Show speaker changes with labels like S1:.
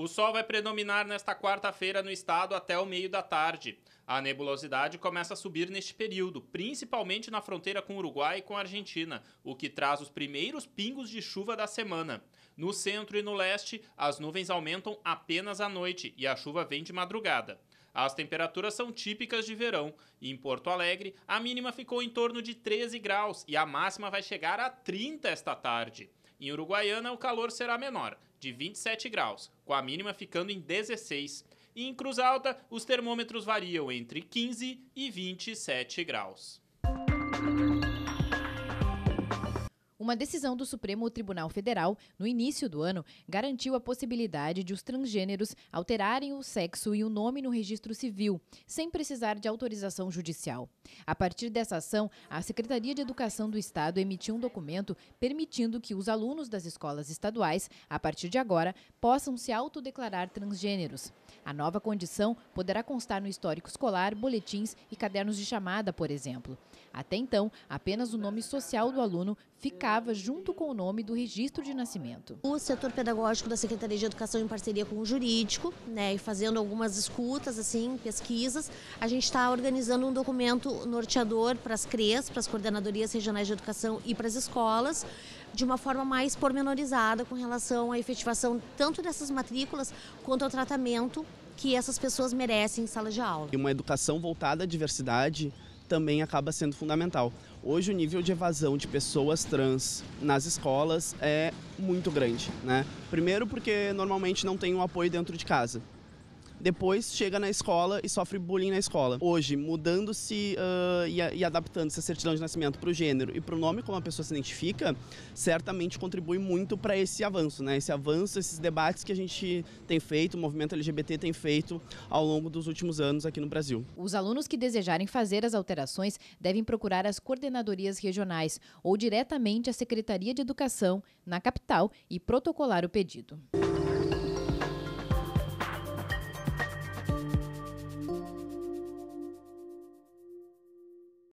S1: O sol vai predominar nesta quarta-feira no estado até o meio da tarde. A nebulosidade começa a subir neste período, principalmente na fronteira com o Uruguai e com a Argentina, o que traz os primeiros pingos de chuva da semana. No centro e no leste, as nuvens aumentam apenas à noite e a chuva vem de madrugada. As temperaturas são típicas de verão. Em Porto Alegre, a mínima ficou em torno de 13 graus e a máxima vai chegar a 30 esta tarde. Em Uruguaiana, o calor será menor de 27 graus, com a mínima ficando em 16. E em Cruz Alta, os termômetros variam entre 15 e 27 graus.
S2: Uma decisão do Supremo Tribunal Federal, no início do ano, garantiu a possibilidade de os transgêneros alterarem o sexo e o nome no registro civil, sem precisar de autorização judicial. A partir dessa ação, a Secretaria de Educação do Estado emitiu um documento permitindo que os alunos das escolas estaduais, a partir de agora, possam se autodeclarar transgêneros. A nova condição poderá constar no histórico escolar, boletins e cadernos de chamada, por exemplo. Até então, apenas o nome social do aluno ficava junto com o nome do
S3: registro de nascimento. O setor pedagógico da Secretaria de Educação, em parceria com o jurídico, né, e fazendo algumas escutas, assim, pesquisas, a gente está organizando um documento norteador para as CREs, para as coordenadorias regionais de educação e para as escolas, de uma forma mais pormenorizada com relação à efetivação tanto dessas matrículas quanto ao tratamento que essas pessoas merecem em sala de aula.
S4: E uma educação voltada à diversidade também acaba sendo fundamental. Hoje o nível de evasão de pessoas trans nas escolas é muito grande, né? Primeiro porque normalmente não tem o um apoio dentro de casa. Depois chega na escola e sofre bullying na escola. Hoje, mudando-se uh, e, e adaptando-se a certidão de nascimento para o gênero e para o nome como a pessoa se identifica, certamente contribui muito para esse avanço, né? Esse avanço, esses debates que a gente tem feito, o movimento LGBT tem feito ao longo dos últimos anos aqui no Brasil.
S2: Os alunos que desejarem fazer as alterações devem procurar as coordenadorias regionais ou diretamente a Secretaria de Educação na capital e protocolar o pedido.